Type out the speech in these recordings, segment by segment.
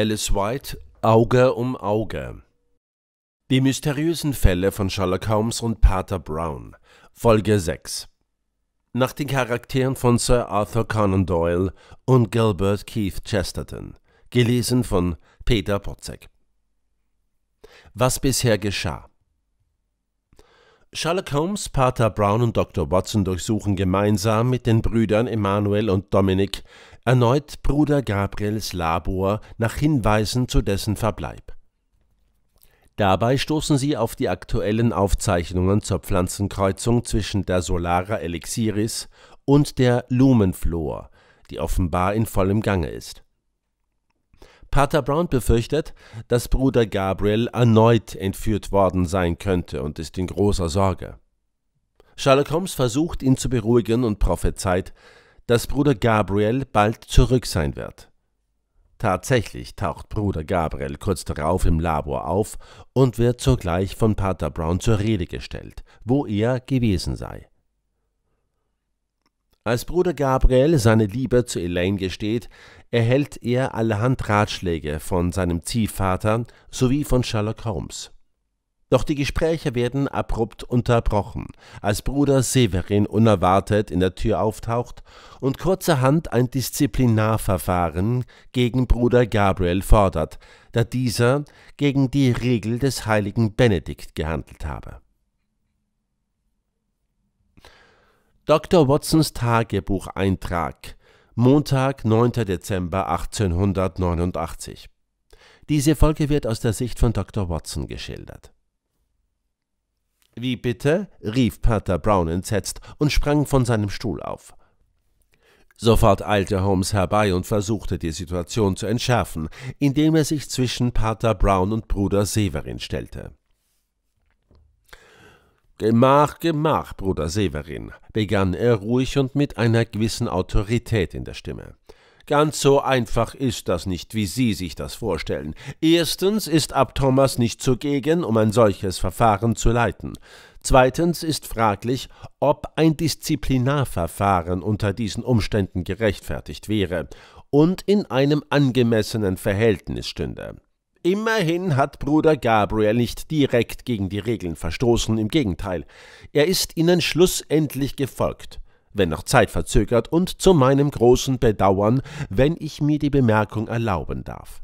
Alice White Auge um Auge Die mysteriösen Fälle von Sherlock Holmes und Pater Brown Folge 6 Nach den Charakteren von Sir Arthur Conan Doyle und Gilbert Keith Chesterton Gelesen von Peter Potzek Was bisher geschah Sherlock Holmes, Pater Brown und Dr. Watson durchsuchen gemeinsam mit den Brüdern Emanuel und Dominic erneut Bruder Gabriels Labor nach Hinweisen zu dessen Verbleib. Dabei stoßen sie auf die aktuellen Aufzeichnungen zur Pflanzenkreuzung zwischen der Solara Elixiris und der Lumenflor, die offenbar in vollem Gange ist. Pater Brown befürchtet, dass Bruder Gabriel erneut entführt worden sein könnte und ist in großer Sorge. Sherlock Holmes versucht, ihn zu beruhigen und prophezeit, dass Bruder Gabriel bald zurück sein wird. Tatsächlich taucht Bruder Gabriel kurz darauf im Labor auf und wird sogleich von Pater Brown zur Rede gestellt, wo er gewesen sei. Als Bruder Gabriel seine Liebe zu Elaine gesteht, erhält er allerhand Ratschläge von seinem Ziehvater sowie von Sherlock Holmes. Doch die Gespräche werden abrupt unterbrochen, als Bruder Severin unerwartet in der Tür auftaucht und kurzerhand ein Disziplinarverfahren gegen Bruder Gabriel fordert, da dieser gegen die Regel des heiligen Benedikt gehandelt habe. Dr. Watsons Tagebucheintrag Montag, 9. Dezember 1889. Diese Folge wird aus der Sicht von Dr. Watson geschildert. Wie bitte? rief Pater Brown entsetzt und sprang von seinem Stuhl auf. Sofort eilte Holmes herbei und versuchte die Situation zu entschärfen, indem er sich zwischen Pater Brown und Bruder Severin stellte. Gemach, gemach, Bruder Severin, begann er ruhig und mit einer gewissen Autorität in der Stimme. Ganz so einfach ist das nicht, wie Sie sich das vorstellen. Erstens ist Ab Thomas nicht zugegen, um ein solches Verfahren zu leiten. Zweitens ist fraglich, ob ein Disziplinarverfahren unter diesen Umständen gerechtfertigt wäre und in einem angemessenen Verhältnis stünde. Immerhin hat Bruder Gabriel nicht direkt gegen die Regeln verstoßen, im Gegenteil, er ist ihnen schlussendlich gefolgt, wenn noch zeitverzögert und zu meinem großen Bedauern, wenn ich mir die Bemerkung erlauben darf.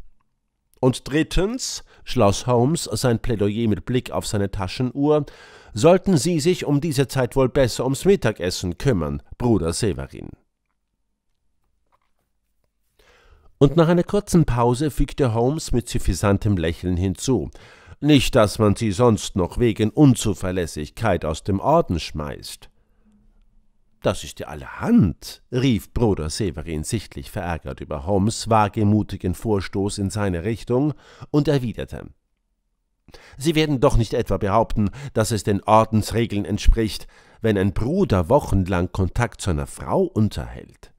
Und drittens, schloss Holmes sein Plädoyer mit Blick auf seine Taschenuhr, sollten Sie sich um diese Zeit wohl besser ums Mittagessen kümmern, Bruder Severin. Und nach einer kurzen Pause fügte Holmes mit suffisantem Lächeln hinzu. Nicht, dass man sie sonst noch wegen Unzuverlässigkeit aus dem Orden schmeißt. Das ist ja allerhand, rief Bruder Severin sichtlich verärgert über Holmes wagemutigen Vorstoß in seine Richtung und erwiderte. Sie werden doch nicht etwa behaupten, dass es den Ordensregeln entspricht, wenn ein Bruder wochenlang Kontakt zu einer Frau unterhält.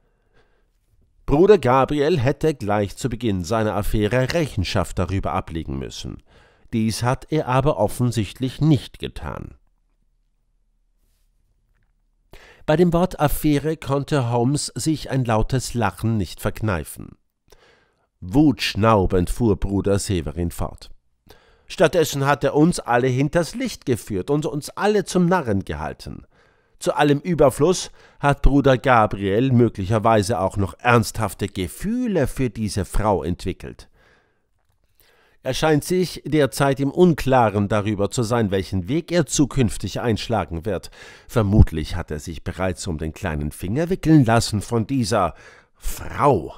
Bruder Gabriel hätte gleich zu Beginn seiner Affäre Rechenschaft darüber ablegen müssen. Dies hat er aber offensichtlich nicht getan. Bei dem Wort Affäre konnte Holmes sich ein lautes Lachen nicht verkneifen. Wutschnaubend fuhr Bruder Severin fort. Stattdessen hat er uns alle hinters Licht geführt und uns alle zum Narren gehalten. Zu allem Überfluss hat Bruder Gabriel möglicherweise auch noch ernsthafte Gefühle für diese Frau entwickelt. Er scheint sich derzeit im Unklaren darüber zu sein, welchen Weg er zukünftig einschlagen wird. Vermutlich hat er sich bereits um den kleinen Finger wickeln lassen von dieser Frau.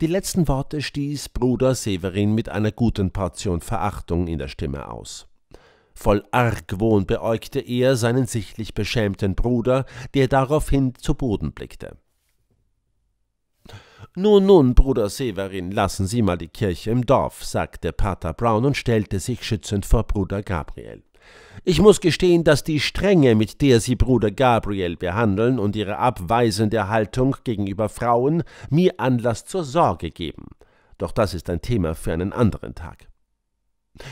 Die letzten Worte stieß Bruder Severin mit einer guten Portion Verachtung in der Stimme aus. Voll Argwohn beäugte er seinen sichtlich beschämten Bruder, der daraufhin zu Boden blickte. Nun, nun, Bruder Severin, lassen Sie mal die Kirche im Dorf, sagte Pater Brown und stellte sich schützend vor Bruder Gabriel. Ich muss gestehen, dass die Strenge, mit der Sie Bruder Gabriel behandeln und Ihre abweisende Haltung gegenüber Frauen mir Anlass zur Sorge geben. Doch das ist ein Thema für einen anderen Tag.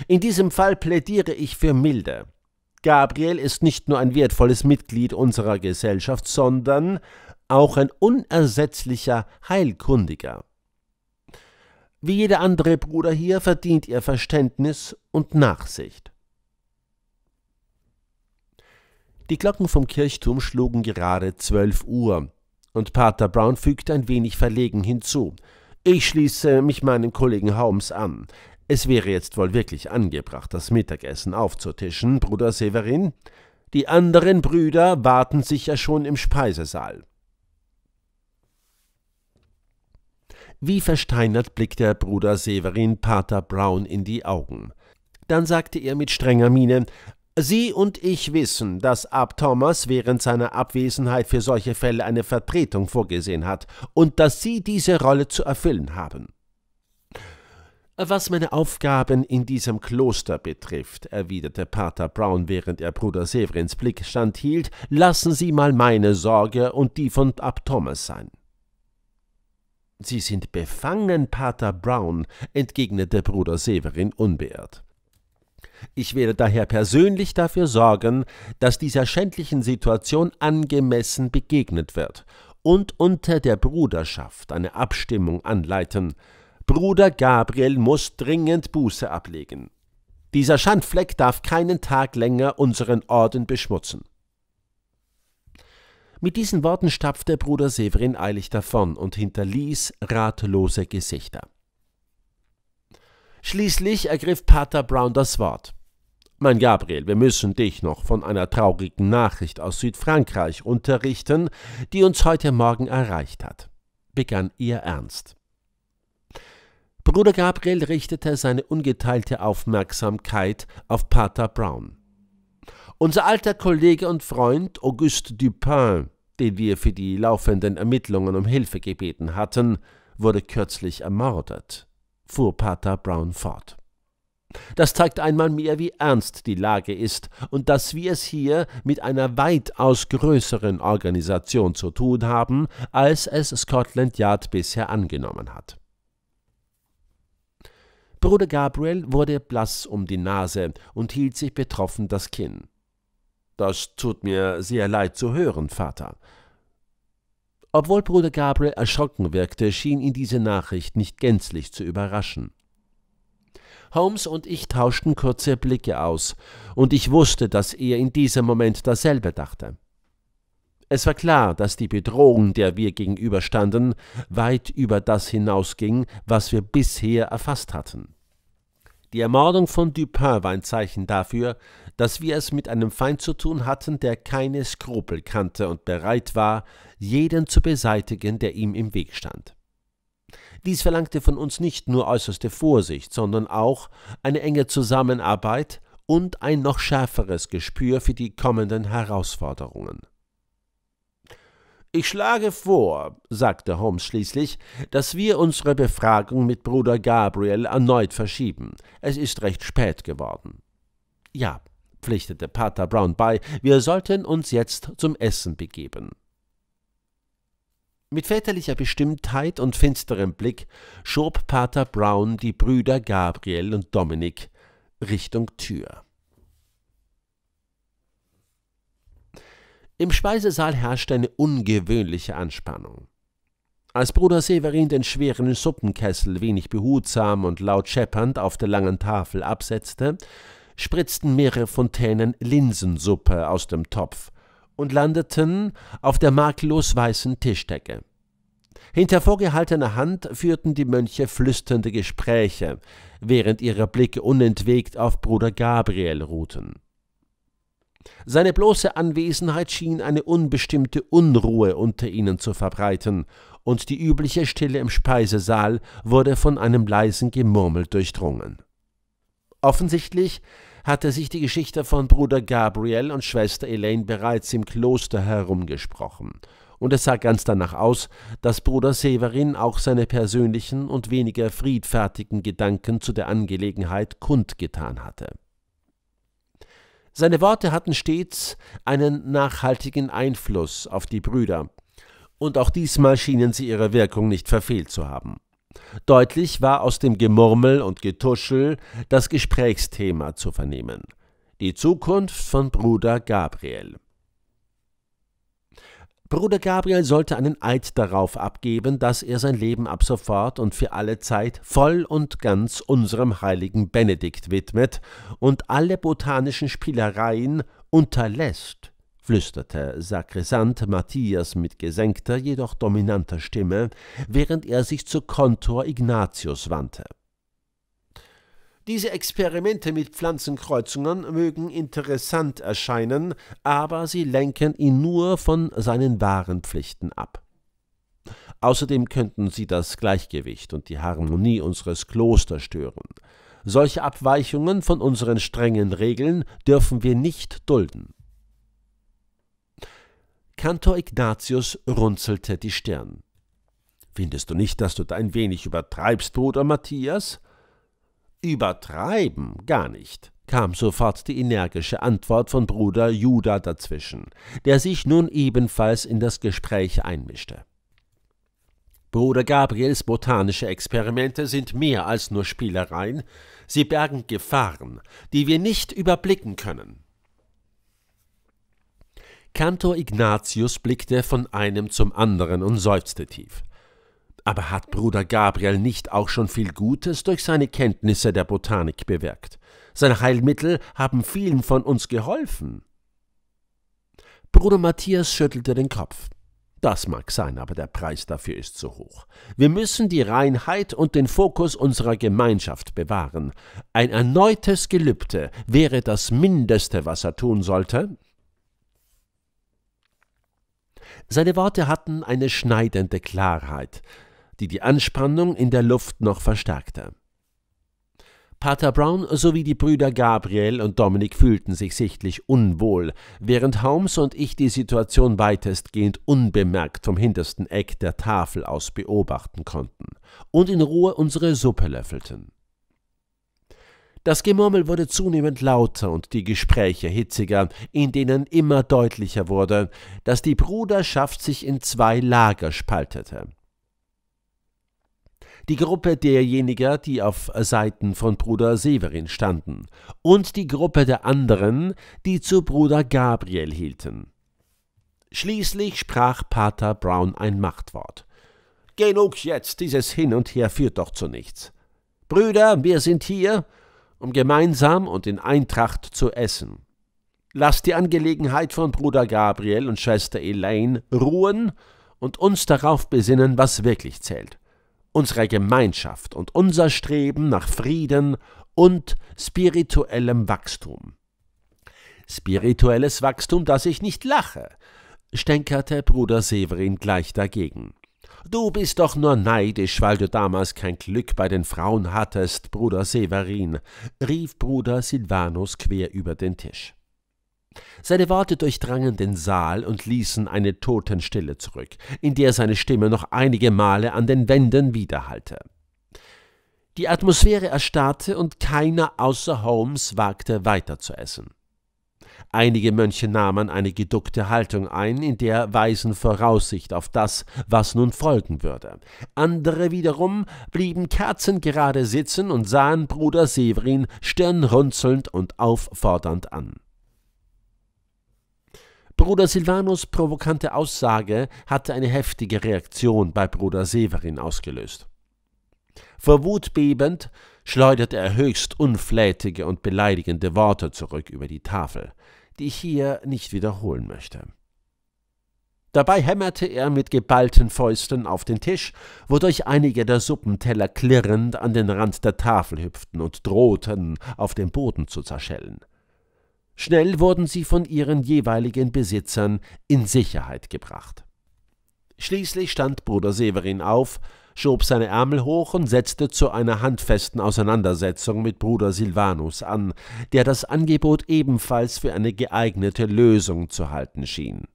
In diesem Fall plädiere ich für milde. Gabriel ist nicht nur ein wertvolles Mitglied unserer Gesellschaft, sondern auch ein unersetzlicher Heilkundiger. Wie jeder andere Bruder hier verdient ihr Verständnis und Nachsicht. Die Glocken vom Kirchturm schlugen gerade zwölf Uhr, und Pater Brown fügte ein wenig verlegen hinzu. Ich schließe mich meinem Kollegen Holmes an. Es wäre jetzt wohl wirklich angebracht, das Mittagessen aufzutischen, Bruder Severin. Die anderen Brüder warten sich ja schon im Speisesaal. Wie versteinert blickte Bruder Severin Pater Brown in die Augen. Dann sagte er mit strenger Miene Sie und ich wissen, dass Ab Thomas während seiner Abwesenheit für solche Fälle eine Vertretung vorgesehen hat und dass Sie diese Rolle zu erfüllen haben. Was meine Aufgaben in diesem Kloster betrifft, erwiderte Pater Brown, während er Bruder Severins Blick standhielt, lassen Sie mal meine Sorge und die von Ab Thomas sein. Sie sind befangen, Pater Brown, entgegnete Bruder Severin unbeirrt. Ich werde daher persönlich dafür sorgen, dass dieser schändlichen Situation angemessen begegnet wird und unter der Bruderschaft eine Abstimmung anleiten, Bruder Gabriel muss dringend Buße ablegen. Dieser Schandfleck darf keinen Tag länger unseren Orden beschmutzen. Mit diesen Worten stapfte Bruder Severin eilig davon und hinterließ ratlose Gesichter. Schließlich ergriff Pater Brown das Wort. Mein Gabriel, wir müssen dich noch von einer traurigen Nachricht aus Südfrankreich unterrichten, die uns heute Morgen erreicht hat, begann ihr ernst. Bruder Gabriel richtete seine ungeteilte Aufmerksamkeit auf Pater Brown. Unser alter Kollege und Freund Auguste Dupin, den wir für die laufenden Ermittlungen um Hilfe gebeten hatten, wurde kürzlich ermordet, fuhr Pater Brown fort. Das zeigt einmal mehr, wie ernst die Lage ist und dass wir es hier mit einer weitaus größeren Organisation zu tun haben, als es Scotland Yard bisher angenommen hat. Bruder Gabriel wurde blass um die Nase und hielt sich betroffen das Kinn. Das tut mir sehr leid zu hören, Vater. Obwohl Bruder Gabriel erschrocken wirkte, schien ihn diese Nachricht nicht gänzlich zu überraschen. Holmes und ich tauschten kurze Blicke aus, und ich wusste, dass er in diesem Moment dasselbe dachte. Es war klar, dass die Bedrohung, der wir gegenüberstanden, weit über das hinausging, was wir bisher erfasst hatten. Die Ermordung von Dupin war ein Zeichen dafür, dass wir es mit einem Feind zu tun hatten, der keine Skrupel kannte und bereit war, jeden zu beseitigen, der ihm im Weg stand. Dies verlangte von uns nicht nur äußerste Vorsicht, sondern auch eine enge Zusammenarbeit und ein noch schärferes Gespür für die kommenden Herausforderungen. Ich schlage vor, sagte Holmes schließlich, dass wir unsere Befragung mit Bruder Gabriel erneut verschieben. Es ist recht spät geworden. Ja, pflichtete Pater Brown bei, wir sollten uns jetzt zum Essen begeben. Mit väterlicher Bestimmtheit und finsterem Blick schob Pater Brown die Brüder Gabriel und Dominik Richtung Tür. Im Speisesaal herrschte eine ungewöhnliche Anspannung. Als Bruder Severin den schweren Suppenkessel wenig behutsam und laut scheppernd auf der langen Tafel absetzte, spritzten mehrere Fontänen Linsensuppe aus dem Topf und landeten auf der makellos weißen Tischdecke. Hinter vorgehaltener Hand führten die Mönche flüsternde Gespräche, während ihre Blicke unentwegt auf Bruder Gabriel ruhten. Seine bloße Anwesenheit schien eine unbestimmte Unruhe unter ihnen zu verbreiten, und die übliche Stille im Speisesaal wurde von einem leisen Gemurmel durchdrungen. Offensichtlich hatte sich die Geschichte von Bruder Gabriel und Schwester Elaine bereits im Kloster herumgesprochen, und es sah ganz danach aus, dass Bruder Severin auch seine persönlichen und weniger friedfertigen Gedanken zu der Angelegenheit kundgetan hatte. Seine Worte hatten stets einen nachhaltigen Einfluss auf die Brüder, und auch diesmal schienen sie ihre Wirkung nicht verfehlt zu haben. Deutlich war aus dem Gemurmel und Getuschel das Gesprächsthema zu vernehmen die Zukunft von Bruder Gabriel. Bruder Gabriel sollte einen Eid darauf abgeben, dass er sein Leben ab sofort und für alle Zeit voll und ganz unserem heiligen Benedikt widmet und alle botanischen Spielereien unterlässt, flüsterte Sakrisant Matthias mit gesenkter, jedoch dominanter Stimme, während er sich zu Kontor Ignatius wandte. Diese Experimente mit Pflanzenkreuzungen mögen interessant erscheinen, aber sie lenken ihn nur von seinen wahren Pflichten ab. Außerdem könnten sie das Gleichgewicht und die Harmonie unseres Klosters stören. Solche Abweichungen von unseren strengen Regeln dürfen wir nicht dulden. Kantor Ignatius runzelte die Stirn. Findest du nicht, dass du da ein wenig übertreibst, Bruder Matthias? Übertreiben gar nicht, kam sofort die energische Antwort von Bruder Judah dazwischen, der sich nun ebenfalls in das Gespräch einmischte. Bruder Gabriels botanische Experimente sind mehr als nur Spielereien, sie bergen Gefahren, die wir nicht überblicken können. Kantor Ignatius blickte von einem zum anderen und seufzte tief. Aber hat Bruder Gabriel nicht auch schon viel Gutes durch seine Kenntnisse der Botanik bewirkt? Seine Heilmittel haben vielen von uns geholfen. Bruder Matthias schüttelte den Kopf. Das mag sein, aber der Preis dafür ist zu hoch. Wir müssen die Reinheit und den Fokus unserer Gemeinschaft bewahren. Ein erneutes Gelübde wäre das Mindeste, was er tun sollte, seine Worte hatten eine schneidende Klarheit die die Anspannung in der Luft noch verstärkte. Pater Brown sowie die Brüder Gabriel und Dominik fühlten sich sichtlich unwohl, während Holmes und ich die Situation weitestgehend unbemerkt vom hintersten Eck der Tafel aus beobachten konnten und in Ruhe unsere Suppe löffelten. Das Gemurmel wurde zunehmend lauter und die Gespräche hitziger, in denen immer deutlicher wurde, dass die Bruderschaft sich in zwei Lager spaltete die Gruppe derjenigen, die auf Seiten von Bruder Severin standen, und die Gruppe der anderen, die zu Bruder Gabriel hielten. Schließlich sprach Pater Brown ein Machtwort. Genug jetzt, dieses Hin und Her führt doch zu nichts. Brüder, wir sind hier, um gemeinsam und in Eintracht zu essen. Lasst die Angelegenheit von Bruder Gabriel und Schwester Elaine ruhen und uns darauf besinnen, was wirklich zählt unserer Gemeinschaft und unser Streben nach Frieden und spirituellem Wachstum. Spirituelles Wachstum, das ich nicht lache, stänkerte Bruder Severin gleich dagegen. Du bist doch nur neidisch, weil du damals kein Glück bei den Frauen hattest, Bruder Severin, rief Bruder Silvanus quer über den Tisch. Seine Worte durchdrangen den Saal und ließen eine Totenstille zurück, in der seine Stimme noch einige Male an den Wänden widerhallte. Die Atmosphäre erstarrte und keiner außer Holmes wagte weiter zu essen. Einige Mönche nahmen eine geduckte Haltung ein, in der weisen Voraussicht auf das, was nun folgen würde. Andere wiederum blieben kerzengerade sitzen und sahen Bruder Severin stirnrunzelnd und auffordernd an. Bruder Silvanus provokante Aussage hatte eine heftige Reaktion bei Bruder Severin ausgelöst. Vor Wut bebend schleuderte er höchst unflätige und beleidigende Worte zurück über die Tafel, die ich hier nicht wiederholen möchte. Dabei hämmerte er mit geballten Fäusten auf den Tisch, wodurch einige der Suppenteller klirrend an den Rand der Tafel hüpften und drohten, auf dem Boden zu zerschellen. Schnell wurden sie von ihren jeweiligen Besitzern in Sicherheit gebracht. Schließlich stand Bruder Severin auf, schob seine Ärmel hoch und setzte zu einer handfesten Auseinandersetzung mit Bruder Silvanus an, der das Angebot ebenfalls für eine geeignete Lösung zu halten schien.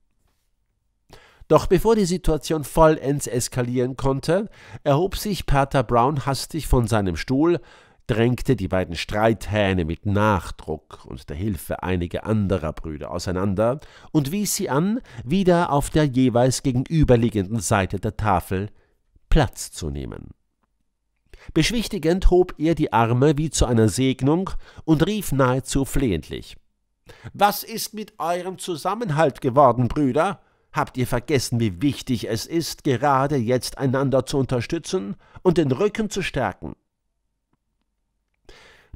Doch bevor die Situation vollends eskalieren konnte, erhob sich Pater Brown hastig von seinem Stuhl, drängte die beiden Streithähne mit Nachdruck und der Hilfe einiger anderer Brüder auseinander und wies sie an, wieder auf der jeweils gegenüberliegenden Seite der Tafel Platz zu nehmen. Beschwichtigend hob er die Arme wie zu einer Segnung und rief nahezu flehentlich Was ist mit eurem Zusammenhalt geworden, Brüder? Habt ihr vergessen, wie wichtig es ist, gerade jetzt einander zu unterstützen und den Rücken zu stärken?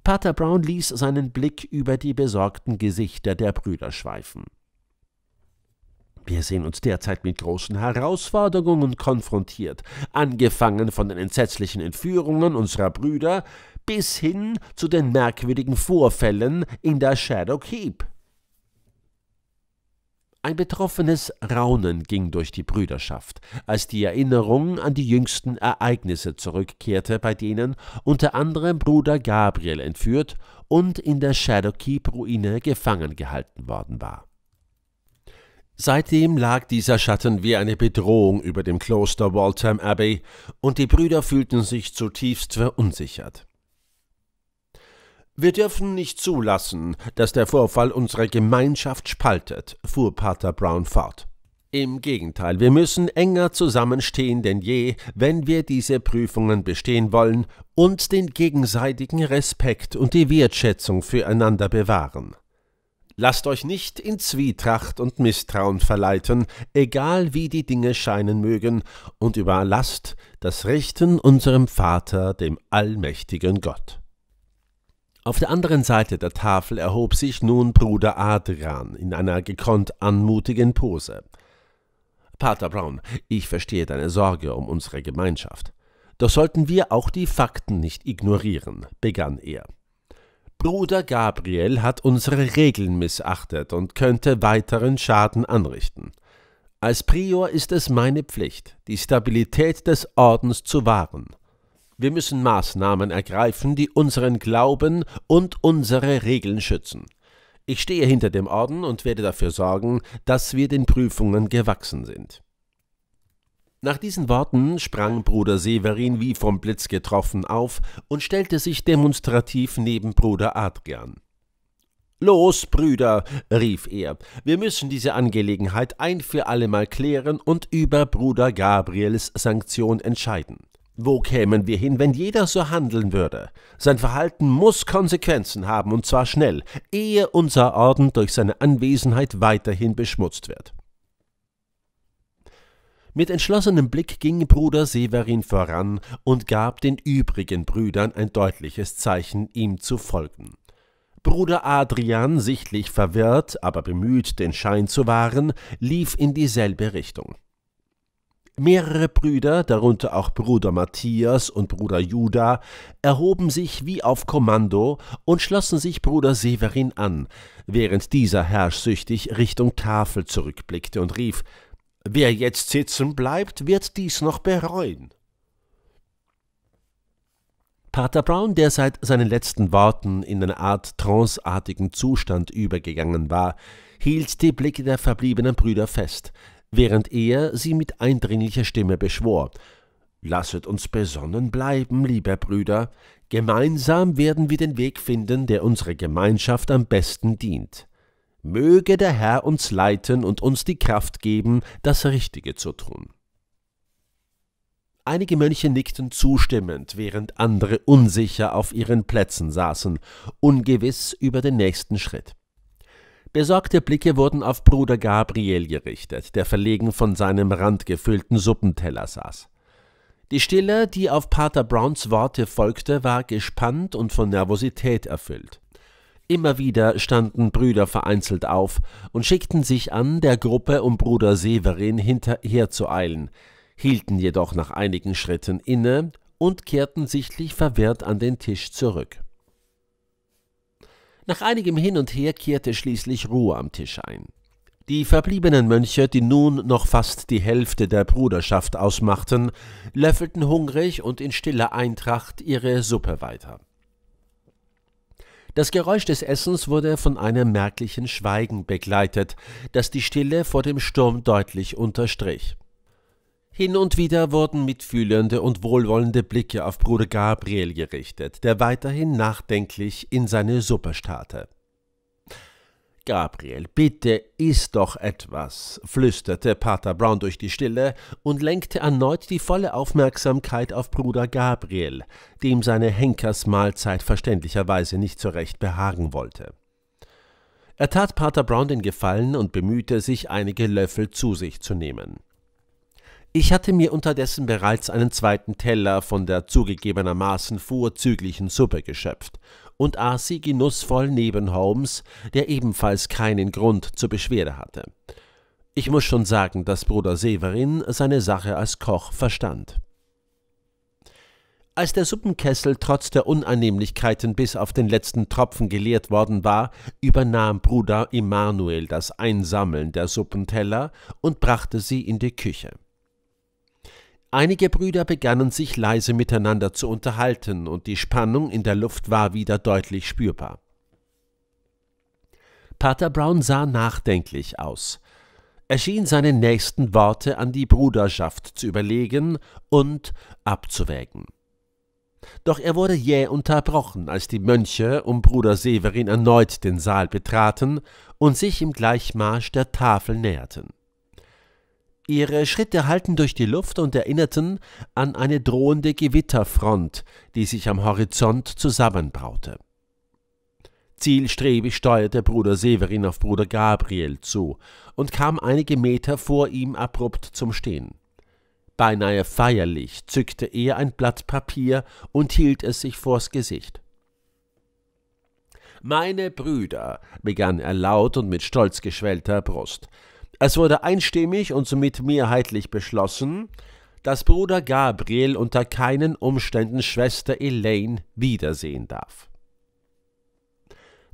Pater Brown ließ seinen Blick über die besorgten Gesichter der Brüder schweifen. Wir sehen uns derzeit mit großen Herausforderungen konfrontiert, angefangen von den entsetzlichen Entführungen unserer Brüder bis hin zu den merkwürdigen Vorfällen in der Shadow Keep. Ein betroffenes Raunen ging durch die Brüderschaft, als die Erinnerung an die jüngsten Ereignisse zurückkehrte, bei denen unter anderem Bruder Gabriel entführt und in der Shadowkeep-Ruine gefangen gehalten worden war. Seitdem lag dieser Schatten wie eine Bedrohung über dem Kloster Waltham Abbey, und die Brüder fühlten sich zutiefst verunsichert. Wir dürfen nicht zulassen, dass der Vorfall unsere Gemeinschaft spaltet, fuhr Pater Brown fort. Im Gegenteil, wir müssen enger zusammenstehen denn je, wenn wir diese Prüfungen bestehen wollen und den gegenseitigen Respekt und die Wertschätzung füreinander bewahren. Lasst euch nicht in Zwietracht und Misstrauen verleiten, egal wie die Dinge scheinen mögen, und überlasst das Richten unserem Vater, dem allmächtigen Gott. Auf der anderen Seite der Tafel erhob sich nun Bruder Adrian in einer gekonnt anmutigen Pose. Pater Brown, ich verstehe deine Sorge um unsere Gemeinschaft. Doch sollten wir auch die Fakten nicht ignorieren, begann er. Bruder Gabriel hat unsere Regeln missachtet und könnte weiteren Schaden anrichten. Als Prior ist es meine Pflicht, die Stabilität des Ordens zu wahren. Wir müssen Maßnahmen ergreifen, die unseren Glauben und unsere Regeln schützen. Ich stehe hinter dem Orden und werde dafür sorgen, dass wir den Prüfungen gewachsen sind. Nach diesen Worten sprang Bruder Severin wie vom Blitz getroffen auf und stellte sich demonstrativ neben Bruder Adrian. Los, Brüder, rief er, wir müssen diese Angelegenheit ein für allemal klären und über Bruder Gabriels Sanktion entscheiden. Wo kämen wir hin, wenn jeder so handeln würde? Sein Verhalten muss Konsequenzen haben, und zwar schnell, ehe unser Orden durch seine Anwesenheit weiterhin beschmutzt wird. Mit entschlossenem Blick ging Bruder Severin voran und gab den übrigen Brüdern ein deutliches Zeichen, ihm zu folgen. Bruder Adrian, sichtlich verwirrt, aber bemüht, den Schein zu wahren, lief in dieselbe Richtung. Mehrere Brüder, darunter auch Bruder Matthias und Bruder Judah, erhoben sich wie auf Kommando und schlossen sich Bruder Severin an, während dieser herrschsüchtig Richtung Tafel zurückblickte und rief Wer jetzt sitzen bleibt, wird dies noch bereuen. Pater Brown, der seit seinen letzten Worten in eine Art tranceartigen Zustand übergegangen war, hielt die Blicke der verbliebenen Brüder fest, während er sie mit eindringlicher Stimme beschwor. Lasset uns besonnen bleiben, liebe Brüder, gemeinsam werden wir den Weg finden, der unserer Gemeinschaft am besten dient. Möge der Herr uns leiten und uns die Kraft geben, das Richtige zu tun. Einige Mönche nickten zustimmend, während andere unsicher auf ihren Plätzen saßen, ungewiss über den nächsten Schritt. Besorgte Blicke wurden auf Bruder Gabriel gerichtet, der verlegen von seinem randgefüllten Suppenteller saß. Die Stille, die auf Pater Browns Worte folgte, war gespannt und von Nervosität erfüllt. Immer wieder standen Brüder vereinzelt auf und schickten sich an, der Gruppe um Bruder Severin hinterher hielten jedoch nach einigen Schritten inne und kehrten sichtlich verwirrt an den Tisch zurück. Nach einigem Hin und Her kehrte schließlich Ruhe am Tisch ein. Die verbliebenen Mönche, die nun noch fast die Hälfte der Bruderschaft ausmachten, löffelten hungrig und in stiller Eintracht ihre Suppe weiter. Das Geräusch des Essens wurde von einem merklichen Schweigen begleitet, das die Stille vor dem Sturm deutlich unterstrich. Hin und wieder wurden mitfühlende und wohlwollende Blicke auf Bruder Gabriel gerichtet, der weiterhin nachdenklich in seine Suppe starrte. Gabriel, bitte iss doch etwas, flüsterte Pater Brown durch die Stille und lenkte erneut die volle Aufmerksamkeit auf Bruder Gabriel, dem seine Henkersmahlzeit verständlicherweise nicht so recht behagen wollte. Er tat Pater Brown den Gefallen und bemühte sich, einige Löffel zu sich zu nehmen. Ich hatte mir unterdessen bereits einen zweiten Teller von der zugegebenermaßen vorzüglichen Suppe geschöpft und aß sie genussvoll neben Holmes, der ebenfalls keinen Grund zur Beschwerde hatte. Ich muss schon sagen, dass Bruder Severin seine Sache als Koch verstand. Als der Suppenkessel trotz der Unannehmlichkeiten bis auf den letzten Tropfen geleert worden war, übernahm Bruder Immanuel das Einsammeln der Suppenteller und brachte sie in die Küche. Einige Brüder begannen sich leise miteinander zu unterhalten, und die Spannung in der Luft war wieder deutlich spürbar. Pater Brown sah nachdenklich aus. Er schien seine nächsten Worte an die Bruderschaft zu überlegen und abzuwägen. Doch er wurde jäh unterbrochen, als die Mönche um Bruder Severin erneut den Saal betraten und sich im Gleichmarsch der Tafel näherten. Ihre Schritte hallten durch die Luft und erinnerten an eine drohende Gewitterfront, die sich am Horizont zusammenbraute. Zielstrebig steuerte Bruder Severin auf Bruder Gabriel zu und kam einige Meter vor ihm abrupt zum Stehen. Beinahe feierlich zückte er ein Blatt Papier und hielt es sich vors Gesicht. Meine Brüder, begann er laut und mit stolz geschwellter Brust, es wurde einstimmig und somit mehrheitlich beschlossen, dass Bruder Gabriel unter keinen Umständen Schwester Elaine wiedersehen darf.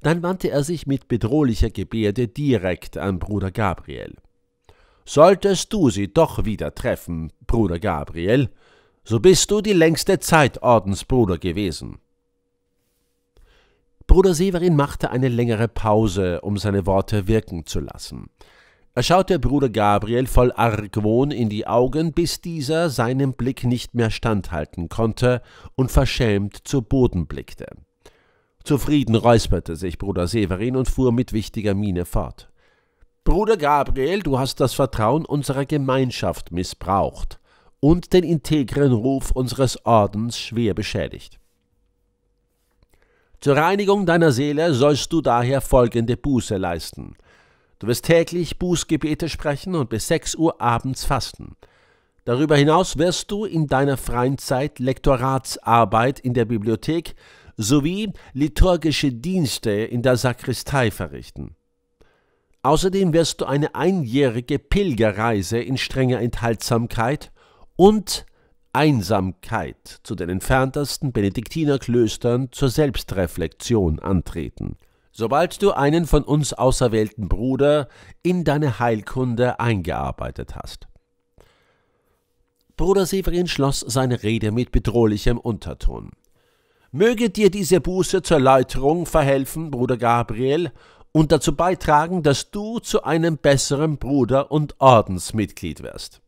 Dann wandte er sich mit bedrohlicher Gebärde direkt an Bruder Gabriel. Solltest du sie doch wieder treffen, Bruder Gabriel, so bist du die längste Zeit Ordensbruder gewesen. Bruder Severin machte eine längere Pause, um seine Worte wirken zu lassen. Er schaute Bruder Gabriel voll Argwohn in die Augen, bis dieser seinem Blick nicht mehr standhalten konnte und verschämt zu Boden blickte. Zufrieden räusperte sich Bruder Severin und fuhr mit wichtiger Miene fort. Bruder Gabriel, du hast das Vertrauen unserer Gemeinschaft missbraucht und den integren Ruf unseres Ordens schwer beschädigt. Zur Reinigung deiner Seele sollst du daher folgende Buße leisten. Du wirst täglich Bußgebete sprechen und bis 6 Uhr abends fasten. Darüber hinaus wirst du in deiner freien Zeit Lektoratsarbeit in der Bibliothek sowie liturgische Dienste in der Sakristei verrichten. Außerdem wirst du eine einjährige Pilgerreise in strenger Enthaltsamkeit und Einsamkeit zu den entferntesten Benediktinerklöstern zur Selbstreflexion antreten sobald du einen von uns auserwählten Bruder in deine Heilkunde eingearbeitet hast. Bruder Severin schloss seine Rede mit bedrohlichem Unterton. Möge dir diese Buße zur Läuterung verhelfen, Bruder Gabriel, und dazu beitragen, dass du zu einem besseren Bruder und Ordensmitglied wirst.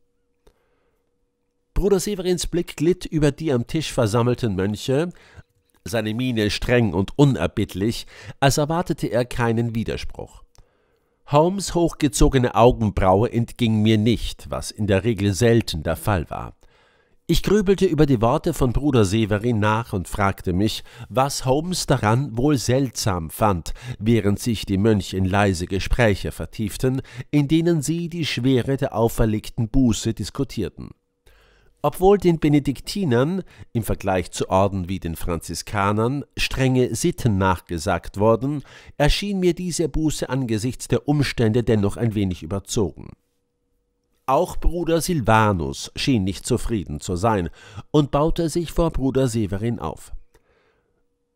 Bruder Severins Blick glitt über die am Tisch versammelten Mönche, seine Miene streng und unerbittlich, als erwartete er keinen Widerspruch. Holmes hochgezogene Augenbraue entging mir nicht, was in der Regel selten der Fall war. Ich grübelte über die Worte von Bruder Severin nach und fragte mich, was Holmes daran wohl seltsam fand, während sich die Mönche in leise Gespräche vertieften, in denen sie die Schwere der auferlegten Buße diskutierten. Obwohl den Benediktinern im Vergleich zu Orden wie den Franziskanern strenge Sitten nachgesagt worden, erschien mir diese Buße angesichts der Umstände dennoch ein wenig überzogen. Auch Bruder Silvanus schien nicht zufrieden zu sein und baute sich vor Bruder Severin auf.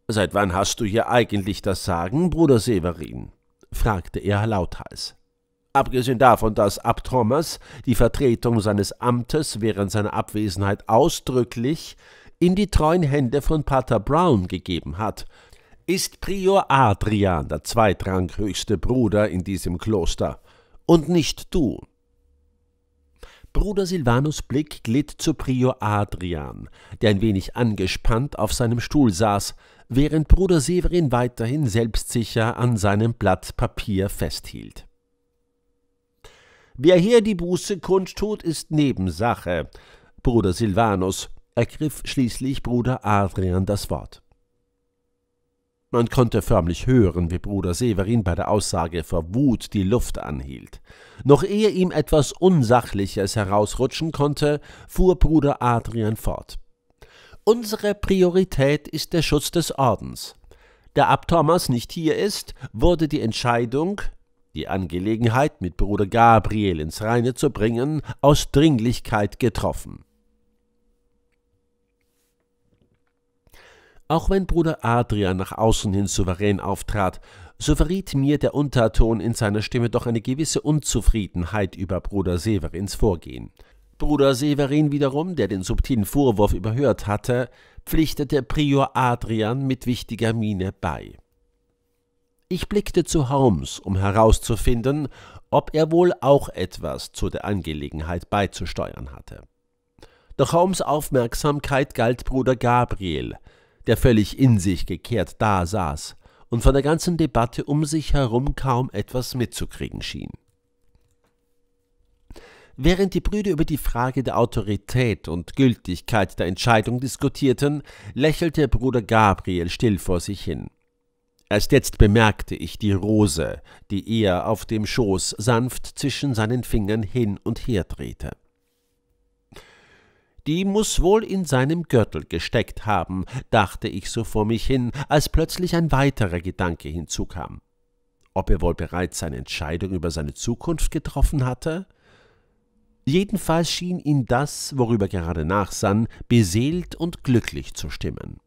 Seit wann hast du hier eigentlich das Sagen, Bruder Severin? fragte er lauthals. Abgesehen davon, dass Abt Thomas die Vertretung seines Amtes während seiner Abwesenheit ausdrücklich in die treuen Hände von Pater Brown gegeben hat, ist Prior Adrian der zweitranghöchste Bruder in diesem Kloster und nicht du. Bruder Silvanus Blick glitt zu Prior Adrian, der ein wenig angespannt auf seinem Stuhl saß, während Bruder Severin weiterhin selbstsicher an seinem Blatt Papier festhielt. Wer hier die Buße kundtut, ist Nebensache. Bruder Silvanus ergriff schließlich Bruder Adrian das Wort. Man konnte förmlich hören, wie Bruder Severin bei der Aussage vor Wut die Luft anhielt. Noch ehe ihm etwas Unsachliches herausrutschen konnte, fuhr Bruder Adrian fort. Unsere Priorität ist der Schutz des Ordens. Da Abt Thomas nicht hier ist, wurde die Entscheidung, die Angelegenheit mit Bruder Gabriel ins Reine zu bringen, aus Dringlichkeit getroffen. Auch wenn Bruder Adrian nach außen hin souverän auftrat, so verriet mir der Unterton in seiner Stimme doch eine gewisse Unzufriedenheit über Bruder Severins Vorgehen. Bruder Severin wiederum, der den subtilen Vorwurf überhört hatte, pflichtete Prior Adrian mit wichtiger Miene bei. Ich blickte zu Holmes, um herauszufinden, ob er wohl auch etwas zu der Angelegenheit beizusteuern hatte. Doch Holmes Aufmerksamkeit galt Bruder Gabriel, der völlig in sich gekehrt dasaß und von der ganzen Debatte um sich herum kaum etwas mitzukriegen schien. Während die Brüder über die Frage der Autorität und Gültigkeit der Entscheidung diskutierten, lächelte Bruder Gabriel still vor sich hin. Erst jetzt bemerkte ich die Rose, die er auf dem Schoß sanft zwischen seinen Fingern hin und her drehte. Die muß wohl in seinem Gürtel gesteckt haben, dachte ich so vor mich hin, als plötzlich ein weiterer Gedanke hinzukam. Ob er wohl bereits seine Entscheidung über seine Zukunft getroffen hatte? Jedenfalls schien ihn das, worüber gerade nachsann, beseelt und glücklich zu stimmen.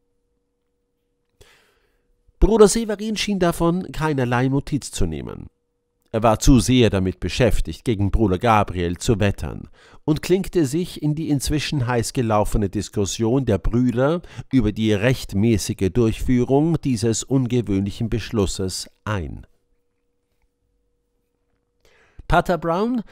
Bruder Severin schien davon keinerlei Notiz zu nehmen. Er war zu sehr damit beschäftigt, gegen Bruder Gabriel zu wettern und klinkte sich in die inzwischen heiß gelaufene Diskussion der Brüder über die rechtmäßige Durchführung dieses ungewöhnlichen Beschlusses ein. Pater Brown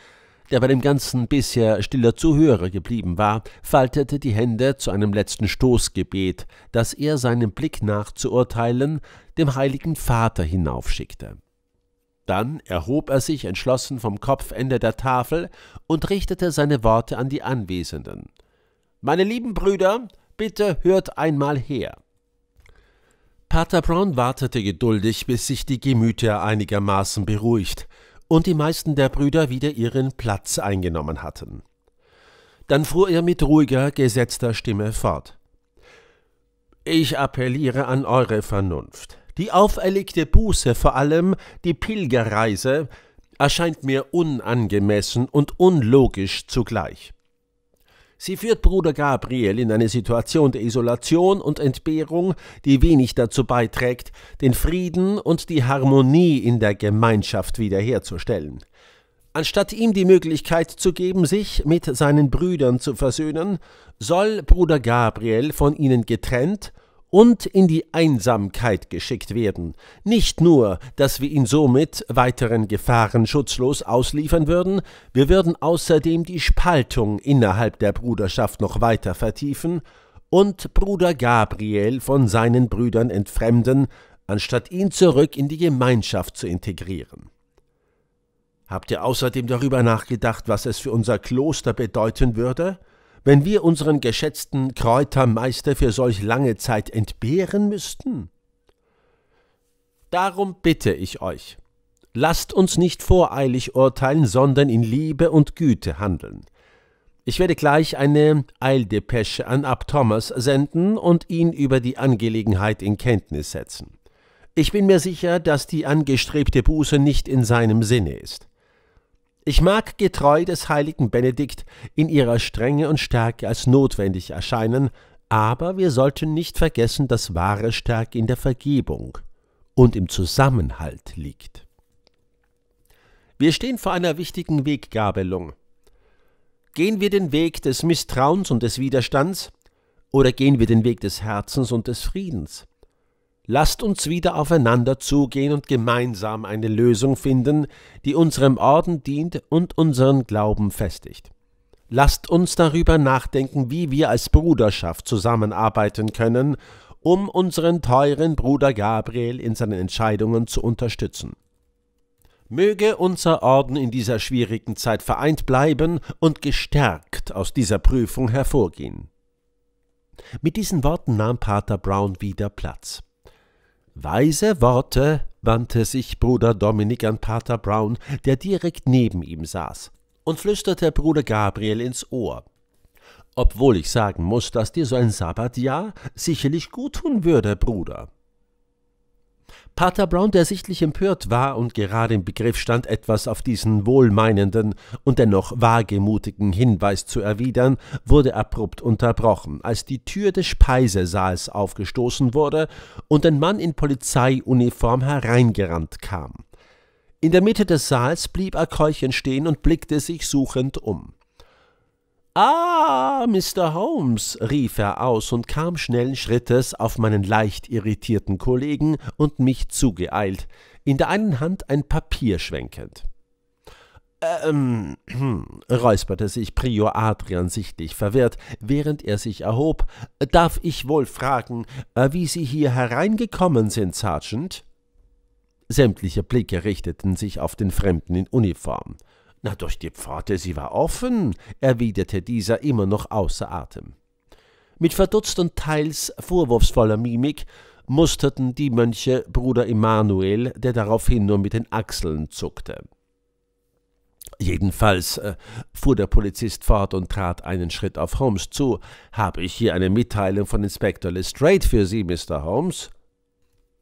der bei dem Ganzen bisher stiller Zuhörer geblieben war, faltete die Hände zu einem letzten Stoßgebet, das er seinem Blick nach zu urteilen dem heiligen Vater hinaufschickte. Dann erhob er sich entschlossen vom Kopfende der Tafel und richtete seine Worte an die Anwesenden. Meine lieben Brüder, bitte hört einmal her. Pater Brown wartete geduldig, bis sich die Gemüter einigermaßen beruhigt und die meisten der Brüder wieder ihren Platz eingenommen hatten. Dann fuhr er mit ruhiger, gesetzter Stimme fort. Ich appelliere an eure Vernunft. Die auferlegte Buße, vor allem die Pilgerreise, erscheint mir unangemessen und unlogisch zugleich. Sie führt Bruder Gabriel in eine Situation der Isolation und Entbehrung, die wenig dazu beiträgt, den Frieden und die Harmonie in der Gemeinschaft wiederherzustellen. Anstatt ihm die Möglichkeit zu geben, sich mit seinen Brüdern zu versöhnen, soll Bruder Gabriel von ihnen getrennt und in die Einsamkeit geschickt werden. Nicht nur, dass wir ihn somit weiteren Gefahren schutzlos ausliefern würden, wir würden außerdem die Spaltung innerhalb der Bruderschaft noch weiter vertiefen und Bruder Gabriel von seinen Brüdern entfremden, anstatt ihn zurück in die Gemeinschaft zu integrieren. Habt ihr außerdem darüber nachgedacht, was es für unser Kloster bedeuten würde, wenn wir unseren geschätzten Kräutermeister für solch lange Zeit entbehren müssten? Darum bitte ich euch, lasst uns nicht voreilig urteilen, sondern in Liebe und Güte handeln. Ich werde gleich eine Eildepesche an Ab Thomas senden und ihn über die Angelegenheit in Kenntnis setzen. Ich bin mir sicher, dass die angestrebte Buße nicht in seinem Sinne ist. Ich mag getreu des heiligen Benedikt in ihrer Strenge und Stärke als notwendig erscheinen, aber wir sollten nicht vergessen, dass wahre Stärke in der Vergebung und im Zusammenhalt liegt. Wir stehen vor einer wichtigen Weggabelung. Gehen wir den Weg des Misstrauens und des Widerstands oder gehen wir den Weg des Herzens und des Friedens? Lasst uns wieder aufeinander zugehen und gemeinsam eine Lösung finden, die unserem Orden dient und unseren Glauben festigt. Lasst uns darüber nachdenken, wie wir als Bruderschaft zusammenarbeiten können, um unseren teuren Bruder Gabriel in seinen Entscheidungen zu unterstützen. Möge unser Orden in dieser schwierigen Zeit vereint bleiben und gestärkt aus dieser Prüfung hervorgehen. Mit diesen Worten nahm Pater Brown wieder Platz. Weise Worte, wandte sich Bruder Dominik an Pater Brown, der direkt neben ihm saß, und flüsterte Bruder Gabriel ins Ohr. Obwohl ich sagen muss, dass dir so ein Sabbatjahr sicherlich guttun würde, Bruder. Pater Brown, der sichtlich empört war und gerade im Begriff stand, etwas auf diesen wohlmeinenden und dennoch wagemutigen Hinweis zu erwidern, wurde abrupt unterbrochen, als die Tür des Speisesaals aufgestoßen wurde und ein Mann in Polizeiuniform hereingerannt kam. In der Mitte des Saals blieb er keuchend stehen und blickte sich suchend um. Ah, Mr. Holmes, rief er aus und kam schnellen Schrittes auf meinen leicht irritierten Kollegen und mich zugeeilt, in der einen Hand ein Papier schwenkend. Ähm, hm, räusperte sich Prior Adrian sichtlich verwirrt, während er sich erhob. Darf ich wohl fragen, äh, wie Sie hier hereingekommen sind, Sergeant? Sämtliche Blicke richteten sich auf den Fremden in Uniform. Na, durch die Pforte, sie war offen, erwiderte dieser immer noch außer Atem. Mit verdutzt und teils vorwurfsvoller Mimik musterten die Mönche Bruder Immanuel, der daraufhin nur mit den Achseln zuckte. Jedenfalls, äh, fuhr der Polizist fort und trat einen Schritt auf Holmes zu, habe ich hier eine Mitteilung von Inspektor Lestrade für Sie, Mr. Holmes?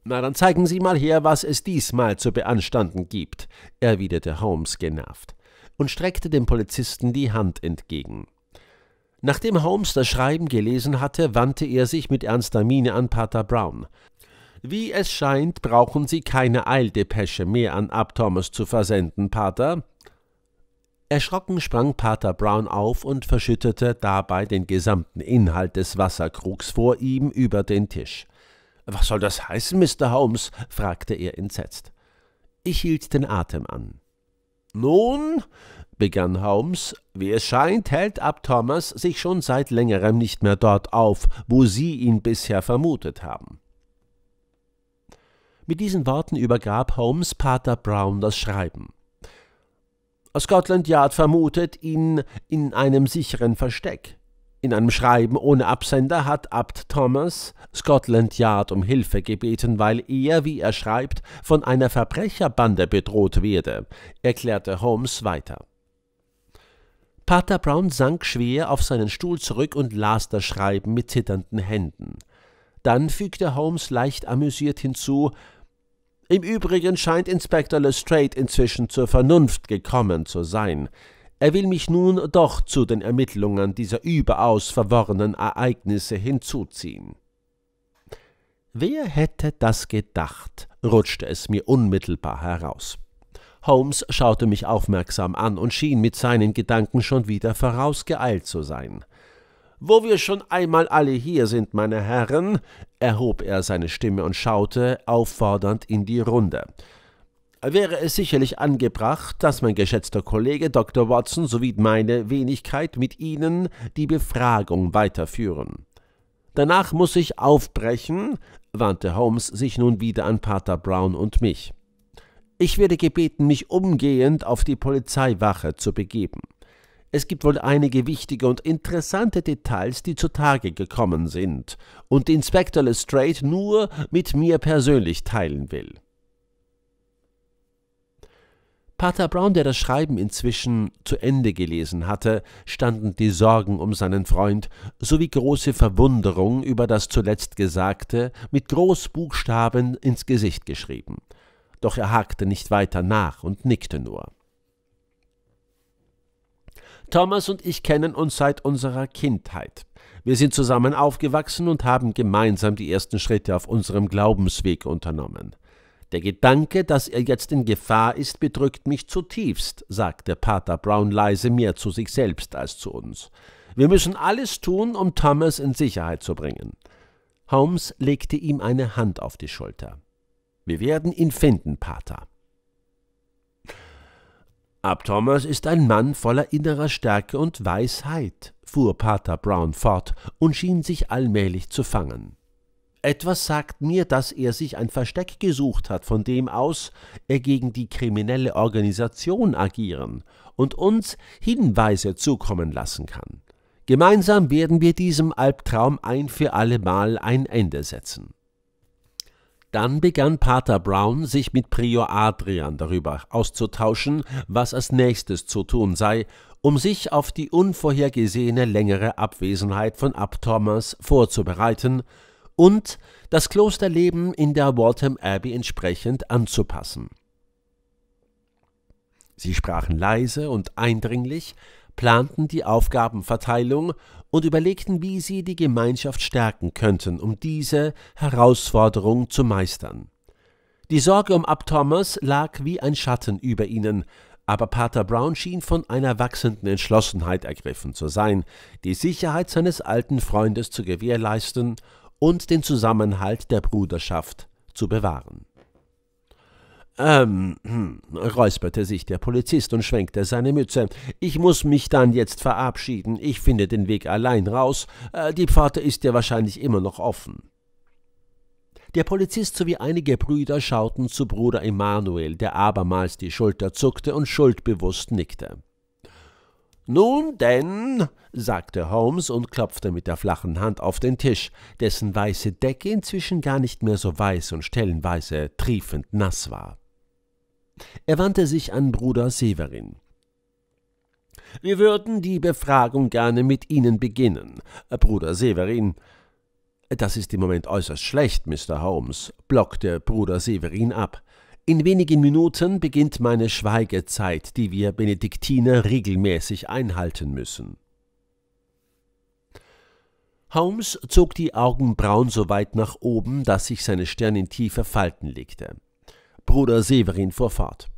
Na, dann zeigen Sie mal her, was es diesmal zu beanstanden gibt, erwiderte Holmes genervt und streckte dem Polizisten die Hand entgegen. Nachdem Holmes das Schreiben gelesen hatte, wandte er sich mit ernster Miene an Pater Brown. Wie es scheint, brauchen Sie keine Eildepesche mehr an Ab Thomas zu versenden, Pater. Erschrocken sprang Pater Brown auf und verschüttete dabei den gesamten Inhalt des Wasserkrugs vor ihm über den Tisch. Was soll das heißen, Mr. Holmes? fragte er entsetzt. Ich hielt den Atem an. Nun, begann Holmes, wie es scheint, hält Ab Thomas sich schon seit längerem nicht mehr dort auf, wo Sie ihn bisher vermutet haben. Mit diesen Worten übergab Holmes Pater Brown das Schreiben. Scotland Yard vermutet ihn in einem sicheren Versteck. In einem Schreiben ohne Absender hat Abt Thomas Scotland Yard um Hilfe gebeten, weil er, wie er schreibt, von einer Verbrecherbande bedroht werde, erklärte Holmes weiter. Pater Brown sank schwer auf seinen Stuhl zurück und las das Schreiben mit zitternden Händen. Dann fügte Holmes leicht amüsiert hinzu Im Übrigen scheint Inspektor Lestrade inzwischen zur Vernunft gekommen zu sein. Er will mich nun doch zu den Ermittlungen dieser überaus verworrenen Ereignisse hinzuziehen. Wer hätte das gedacht, rutschte es mir unmittelbar heraus. Holmes schaute mich aufmerksam an und schien mit seinen Gedanken schon wieder vorausgeeilt zu sein. Wo wir schon einmal alle hier sind, meine Herren, erhob er seine Stimme und schaute auffordernd in die Runde wäre es sicherlich angebracht, dass mein geschätzter Kollege Dr. Watson sowie meine Wenigkeit mit Ihnen die Befragung weiterführen. Danach muss ich aufbrechen, wandte Holmes sich nun wieder an Pater Brown und mich. Ich werde gebeten, mich umgehend auf die Polizeiwache zu begeben. Es gibt wohl einige wichtige und interessante Details, die zutage gekommen sind und die Inspektor Lestrade nur mit mir persönlich teilen will. Pater Brown, der das Schreiben inzwischen zu Ende gelesen hatte, standen die Sorgen um seinen Freund sowie große Verwunderung über das zuletzt Gesagte mit Großbuchstaben ins Gesicht geschrieben. Doch er hakte nicht weiter nach und nickte nur. Thomas und ich kennen uns seit unserer Kindheit. Wir sind zusammen aufgewachsen und haben gemeinsam die ersten Schritte auf unserem Glaubensweg unternommen. Der Gedanke, dass er jetzt in Gefahr ist, bedrückt mich zutiefst, sagte Pater Brown leise mehr zu sich selbst als zu uns. Wir müssen alles tun, um Thomas in Sicherheit zu bringen. Holmes legte ihm eine Hand auf die Schulter. Wir werden ihn finden, Pater. Ab Thomas ist ein Mann voller innerer Stärke und Weisheit, fuhr Pater Brown fort und schien sich allmählich zu fangen. Etwas sagt mir, dass er sich ein Versteck gesucht hat, von dem aus er gegen die kriminelle Organisation agieren und uns Hinweise zukommen lassen kann. Gemeinsam werden wir diesem Albtraum ein für allemal ein Ende setzen. Dann begann Pater Brown, sich mit Prior Adrian darüber auszutauschen, was als nächstes zu tun sei, um sich auf die unvorhergesehene längere Abwesenheit von Ab Thomas vorzubereiten und das Klosterleben in der Waltham Abbey entsprechend anzupassen. Sie sprachen leise und eindringlich, planten die Aufgabenverteilung und überlegten, wie sie die Gemeinschaft stärken könnten, um diese Herausforderung zu meistern. Die Sorge um Ab Thomas lag wie ein Schatten über ihnen, aber Pater Brown schien von einer wachsenden Entschlossenheit ergriffen zu sein, die Sicherheit seines alten Freundes zu gewährleisten und den Zusammenhalt der Bruderschaft zu bewahren. Ähm, hm, räusperte sich der Polizist und schwenkte seine Mütze. Ich muss mich dann jetzt verabschieden. Ich finde den Weg allein raus. Äh, die Pforte ist ja wahrscheinlich immer noch offen. Der Polizist sowie einige Brüder schauten zu Bruder Emanuel, der abermals die Schulter zuckte und schuldbewusst nickte. Nun denn, sagte Holmes und klopfte mit der flachen Hand auf den Tisch, dessen weiße Decke inzwischen gar nicht mehr so weiß und stellenweise triefend nass war. Er wandte sich an Bruder Severin. Wir würden die Befragung gerne mit Ihnen beginnen, Bruder Severin. Das ist im Moment äußerst schlecht, Mr. Holmes, blockte Bruder Severin ab. In wenigen Minuten beginnt meine Schweigezeit, die wir Benediktiner regelmäßig einhalten müssen. Holmes zog die Augenbrauen so weit nach oben, dass sich seine Stirn in tiefe Falten legte. Bruder Severin fuhr fort.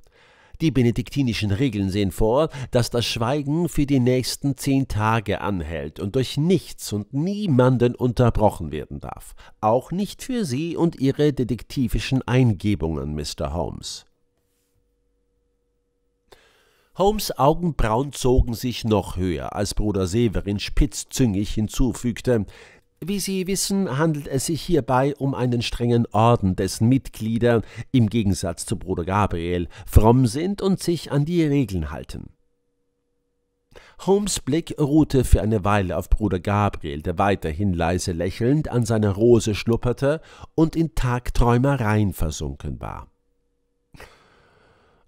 Die benediktinischen Regeln sehen vor, dass das Schweigen für die nächsten zehn Tage anhält und durch nichts und niemanden unterbrochen werden darf. Auch nicht für Sie und Ihre detektivischen Eingebungen, Mr. Holmes. Holmes Augenbrauen zogen sich noch höher, als Bruder Severin spitzzüngig hinzufügte wie Sie wissen, handelt es sich hierbei um einen strengen Orden, dessen Mitglieder im Gegensatz zu Bruder Gabriel fromm sind und sich an die Regeln halten. Holmes Blick ruhte für eine Weile auf Bruder Gabriel, der weiterhin leise lächelnd an seiner Rose schnupperte und in Tagträumereien versunken war.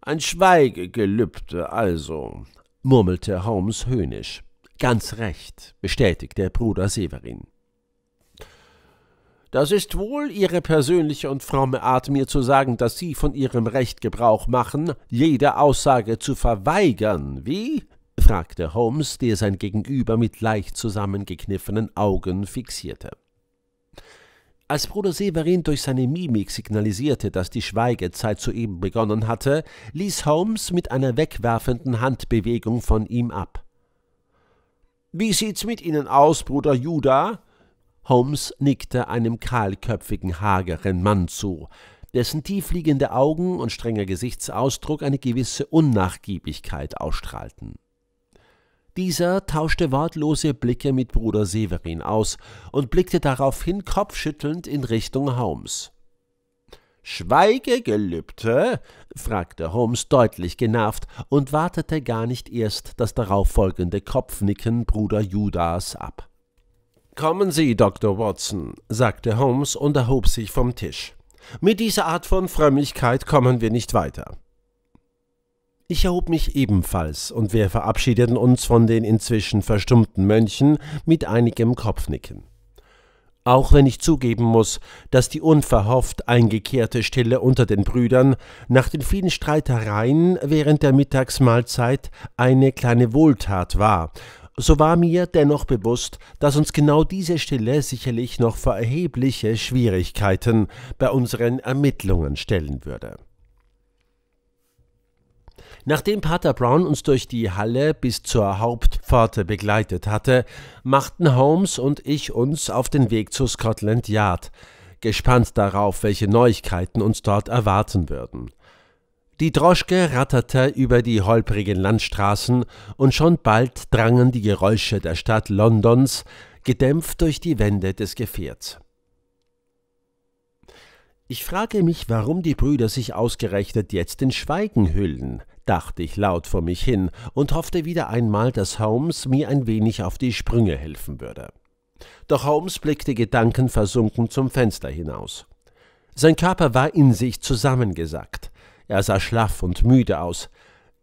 Ein Schweigegelübde also, murmelte Holmes höhnisch. Ganz recht, bestätigte Bruder Severin. Das ist wohl Ihre persönliche und fromme Art, mir zu sagen, dass Sie von Ihrem Recht Gebrauch machen, jede Aussage zu verweigern, wie? fragte Holmes, der sein Gegenüber mit leicht zusammengekniffenen Augen fixierte. Als Bruder Severin durch seine Mimik signalisierte, dass die Schweigezeit soeben begonnen hatte, ließ Holmes mit einer wegwerfenden Handbewegung von ihm ab. Wie sieht's mit Ihnen aus, Bruder Judah? Holmes nickte einem kahlköpfigen, hageren Mann zu, dessen tiefliegende Augen und strenger Gesichtsausdruck eine gewisse Unnachgiebigkeit ausstrahlten. Dieser tauschte wortlose Blicke mit Bruder Severin aus und blickte daraufhin kopfschüttelnd in Richtung Holmes. Schweigegelübde? fragte Holmes deutlich genervt und wartete gar nicht erst das darauffolgende Kopfnicken Bruder Judas ab. Kommen Sie, Dr. Watson, sagte Holmes und erhob sich vom Tisch. Mit dieser Art von Frömmigkeit kommen wir nicht weiter. Ich erhob mich ebenfalls, und wir verabschiedeten uns von den inzwischen verstummten Mönchen mit einigem Kopfnicken. Auch wenn ich zugeben muss, dass die unverhofft eingekehrte Stille unter den Brüdern nach den vielen Streitereien während der Mittagsmahlzeit eine kleine Wohltat war so war mir dennoch bewusst, dass uns genau diese Stille sicherlich noch vor erhebliche Schwierigkeiten bei unseren Ermittlungen stellen würde. Nachdem Pater Brown uns durch die Halle bis zur Hauptpforte begleitet hatte, machten Holmes und ich uns auf den Weg zu Scotland Yard, gespannt darauf, welche Neuigkeiten uns dort erwarten würden. Die Droschke ratterte über die holprigen Landstraßen und schon bald drangen die Geräusche der Stadt Londons gedämpft durch die Wände des Gefährts. Ich frage mich, warum die Brüder sich ausgerechnet jetzt in Schweigen hüllen, dachte ich laut vor mich hin und hoffte wieder einmal, dass Holmes mir ein wenig auf die Sprünge helfen würde. Doch Holmes blickte gedankenversunken zum Fenster hinaus. Sein Körper war in sich zusammengesackt. Er sah schlaff und müde aus.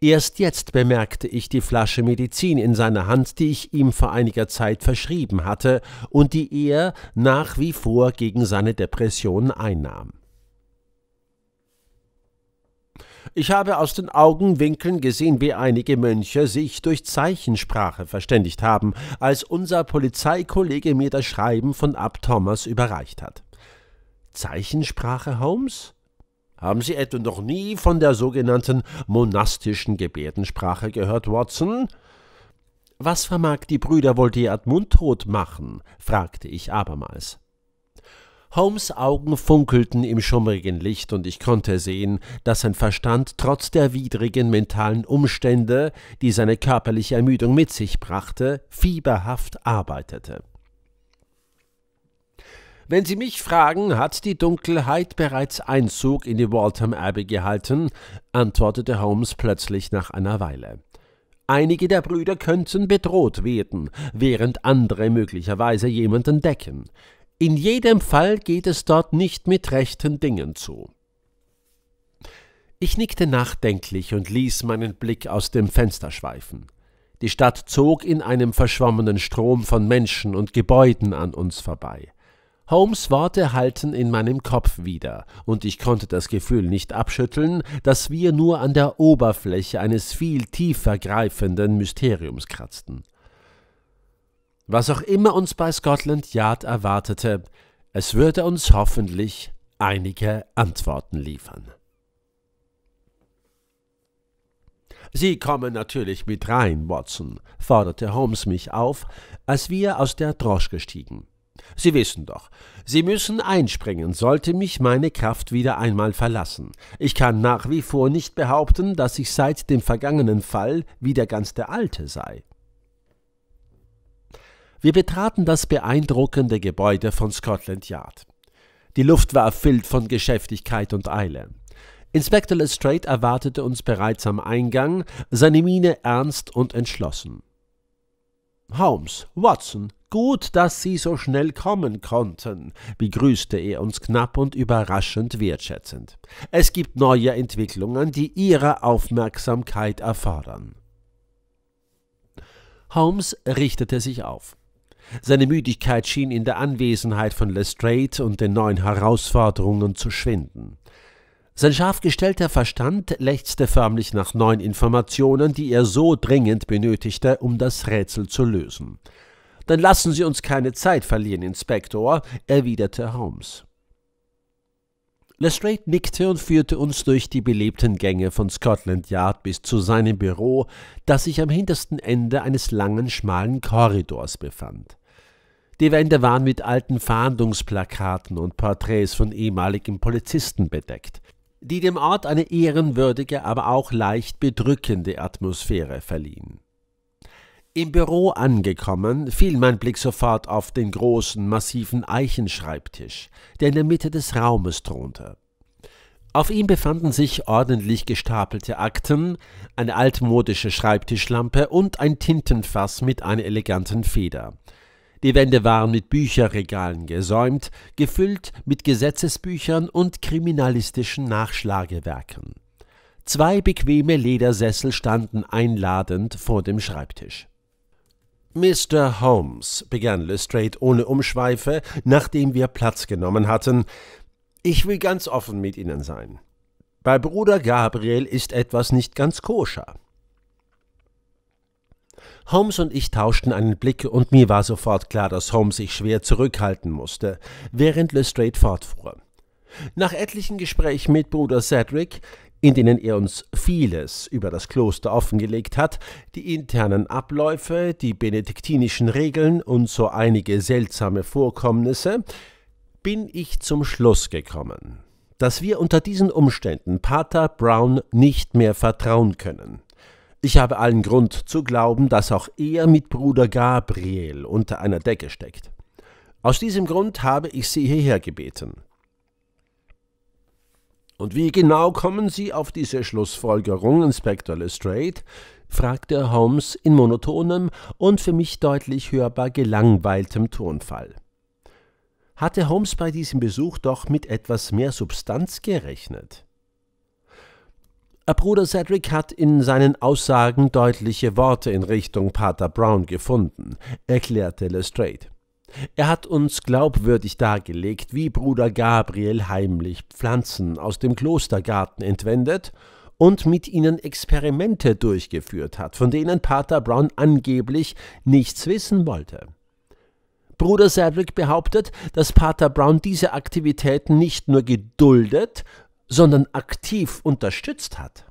Erst jetzt bemerkte ich die Flasche Medizin in seiner Hand, die ich ihm vor einiger Zeit verschrieben hatte und die er nach wie vor gegen seine Depression einnahm. Ich habe aus den Augenwinkeln gesehen, wie einige Mönche sich durch Zeichensprache verständigt haben, als unser Polizeikollege mir das Schreiben von Ab Thomas überreicht hat. Zeichensprache, Holmes? Haben Sie etwa noch nie von der sogenannten monastischen Gebärdensprache gehört, Watson? Was vermag die Brüder wohl die mundtot machen? fragte ich abermals. Holmes Augen funkelten im schummrigen Licht, und ich konnte sehen, dass sein Verstand trotz der widrigen mentalen Umstände, die seine körperliche Ermüdung mit sich brachte, fieberhaft arbeitete. Wenn Sie mich fragen, hat die Dunkelheit bereits Einzug in die Waltham Abbey gehalten, antwortete Holmes plötzlich nach einer Weile. Einige der Brüder könnten bedroht werden, während andere möglicherweise jemanden decken. In jedem Fall geht es dort nicht mit rechten Dingen zu. Ich nickte nachdenklich und ließ meinen Blick aus dem Fenster schweifen. Die Stadt zog in einem verschwommenen Strom von Menschen und Gebäuden an uns vorbei. Holmes Worte halten in meinem Kopf wieder, und ich konnte das Gefühl nicht abschütteln, dass wir nur an der Oberfläche eines viel tiefer greifenden Mysteriums kratzten. Was auch immer uns bei Scotland Yard erwartete, es würde uns hoffentlich einige Antworten liefern. Sie kommen natürlich mit rein, Watson, forderte Holmes mich auf, als wir aus der Drosch gestiegen. Sie wissen doch, Sie müssen einspringen, sollte mich meine Kraft wieder einmal verlassen. Ich kann nach wie vor nicht behaupten, dass ich seit dem vergangenen Fall wieder ganz der Alte sei. Wir betraten das beeindruckende Gebäude von Scotland Yard. Die Luft war erfüllt von Geschäftigkeit und Eile. Inspector Lestrade erwartete uns bereits am Eingang, seine Miene ernst und entschlossen. Holmes, Watson, Gut, dass Sie so schnell kommen konnten, begrüßte er uns knapp und überraschend wertschätzend. Es gibt neue Entwicklungen, die Ihre Aufmerksamkeit erfordern. Holmes richtete sich auf. Seine Müdigkeit schien in der Anwesenheit von Lestrade und den neuen Herausforderungen zu schwinden. Sein scharf gestellter Verstand lechzte förmlich nach neuen Informationen, die er so dringend benötigte, um das Rätsel zu lösen. Dann lassen Sie uns keine Zeit verlieren, Inspektor, erwiderte Holmes. Lestrade nickte und führte uns durch die belebten Gänge von Scotland Yard bis zu seinem Büro, das sich am hintersten Ende eines langen, schmalen Korridors befand. Die Wände waren mit alten Fahndungsplakaten und Porträts von ehemaligen Polizisten bedeckt, die dem Ort eine ehrenwürdige, aber auch leicht bedrückende Atmosphäre verliehen. Im Büro angekommen, fiel mein Blick sofort auf den großen, massiven Eichenschreibtisch, der in der Mitte des Raumes thronte. Auf ihm befanden sich ordentlich gestapelte Akten, eine altmodische Schreibtischlampe und ein Tintenfass mit einer eleganten Feder. Die Wände waren mit Bücherregalen gesäumt, gefüllt mit Gesetzesbüchern und kriminalistischen Nachschlagewerken. Zwei bequeme Ledersessel standen einladend vor dem Schreibtisch. Mr. Holmes, begann Lestrade ohne Umschweife, nachdem wir Platz genommen hatten, ich will ganz offen mit Ihnen sein. Bei Bruder Gabriel ist etwas nicht ganz koscher. Holmes und ich tauschten einen Blick und mir war sofort klar, dass Holmes sich schwer zurückhalten musste, während Lestrade fortfuhr. Nach etlichen Gesprächen mit Bruder Cedric in denen er uns vieles über das Kloster offengelegt hat, die internen Abläufe, die benediktinischen Regeln und so einige seltsame Vorkommnisse, bin ich zum Schluss gekommen, dass wir unter diesen Umständen Pater Brown nicht mehr vertrauen können. Ich habe allen Grund zu glauben, dass auch er mit Bruder Gabriel unter einer Decke steckt. Aus diesem Grund habe ich Sie hierher gebeten. Und wie genau kommen Sie auf diese Schlussfolgerung, Inspektor Lestrade? fragte Holmes in monotonem und für mich deutlich hörbar gelangweiltem Tonfall. Hatte Holmes bei diesem Besuch doch mit etwas mehr Substanz gerechnet? Bruder Cedric hat in seinen Aussagen deutliche Worte in Richtung Pater Brown gefunden, erklärte Lestrade. Er hat uns glaubwürdig dargelegt, wie Bruder Gabriel heimlich Pflanzen aus dem Klostergarten entwendet und mit ihnen Experimente durchgeführt hat, von denen Pater Brown angeblich nichts wissen wollte. Bruder Sedgwick behauptet, dass Pater Brown diese Aktivitäten nicht nur geduldet, sondern aktiv unterstützt hat.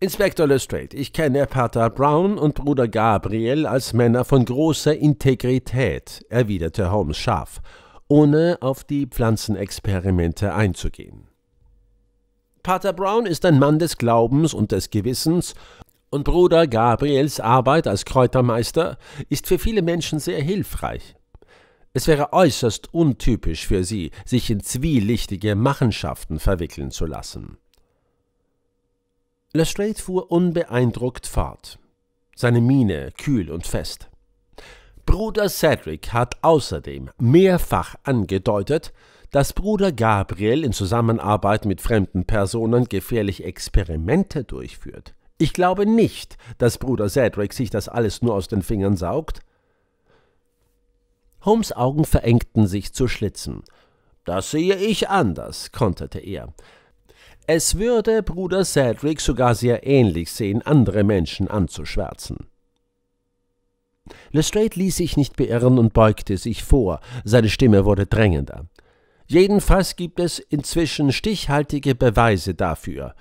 Inspektor Lestrade, ich kenne Pater Brown und Bruder Gabriel als Männer von großer Integrität, erwiderte Holmes scharf, ohne auf die Pflanzenexperimente einzugehen. Pater Brown ist ein Mann des Glaubens und des Gewissens, und Bruder Gabriels Arbeit als Kräutermeister ist für viele Menschen sehr hilfreich. Es wäre äußerst untypisch für sie, sich in zwielichtige Machenschaften verwickeln zu lassen. Lestrade fuhr unbeeindruckt fort, seine Miene kühl und fest. Bruder Cedric hat außerdem mehrfach angedeutet, dass Bruder Gabriel in Zusammenarbeit mit fremden Personen gefährliche Experimente durchführt. Ich glaube nicht, dass Bruder Cedric sich das alles nur aus den Fingern saugt. Holmes Augen verengten sich zu Schlitzen. Das sehe ich anders, konterte er. Es würde Bruder Cedric sogar sehr ähnlich sehen, andere Menschen anzuschwärzen. Lestrade ließ sich nicht beirren und beugte sich vor, seine Stimme wurde drängender. Jedenfalls gibt es inzwischen stichhaltige Beweise dafür,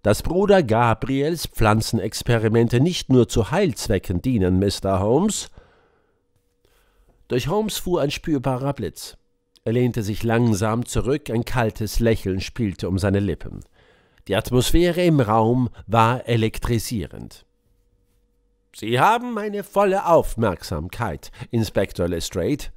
dass Bruder Gabriels Pflanzenexperimente nicht nur zu Heilzwecken dienen, Mr. Holmes. Durch Holmes fuhr ein spürbarer Blitz. Er lehnte sich langsam zurück, ein kaltes Lächeln spielte um seine Lippen. Die Atmosphäre im Raum war elektrisierend. Sie haben meine volle Aufmerksamkeit, Inspektor Lestrade,